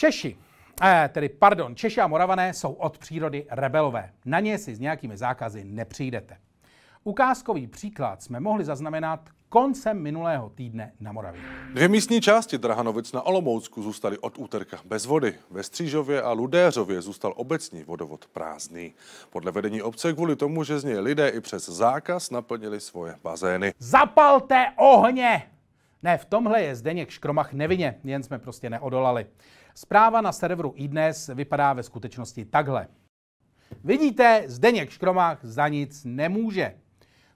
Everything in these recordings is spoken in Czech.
Češi, eh, tedy pardon, Češi a Moravané jsou od přírody rebelové. Na ně si s nějakými zákazy nepřijdete. Ukázkový příklad jsme mohli zaznamenat koncem minulého týdne na Moravě. Dvě místní části Drahanovic na Olomoucku zůstaly od úterka bez vody. Ve Střížově a Ludéřově zůstal obecní vodovod prázdný. Podle vedení obce kvůli tomu, že z něj lidé i přes zákaz naplnili svoje bazény. Zapalte ohně! Ne, v tomhle je Zdeněk Škromach nevině, jen jsme prostě neodolali. Zpráva na serveru iDnes vypadá ve skutečnosti takhle. Vidíte, Zdeněk Škromach za nic nemůže.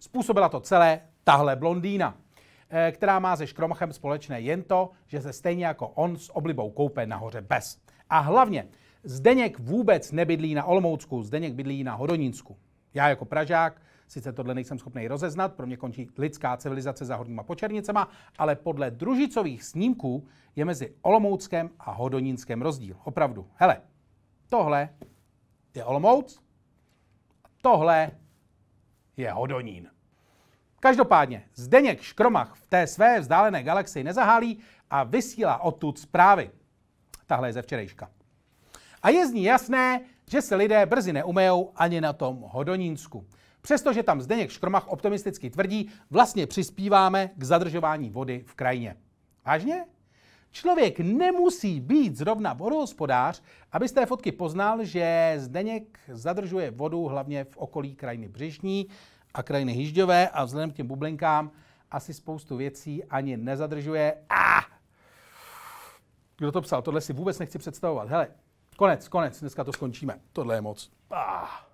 Způsobila to celé tahle blondýna, eh, která má se Škromachem společné jen to, že se stejně jako on s oblibou koupe nahoře bez. A hlavně, Zdeněk vůbec nebydlí na Olomoucku, Zdeněk bydlí na Hodonínsku. Já jako Pražák Sice tohle nejsem schopný rozeznat, pro mě končí lidská civilizace za horníma počernicema, ale podle družicových snímků je mezi Olomouckem a Hodonínskem rozdíl. Opravdu. Hele, tohle je Olomouc, tohle je Hodonín. Každopádně Zdeněk Škromach v té své vzdálené galaxii nezahálí a vysílá odtud zprávy. Tahle je ze včerejška. A je z ní jasné, že se lidé brzy neumejou ani na tom Hodonínsku. Přestože tam Zdeněk Škromach optimisticky tvrdí, vlastně přispíváme k zadržování vody v krajině. Vážně? Člověk nemusí být zrovna vodohospodář, aby z té fotky poznal, že Zdeněk zadržuje vodu hlavně v okolí krajiny Břežní a krajiny Hyžďové a vzhledem k těm bublinkám asi spoustu věcí ani nezadržuje. A ah! Kdo to psal? Tohle si vůbec nechci představovat. Hele, konec, konec, dneska to skončíme. Tohle je moc. Ah.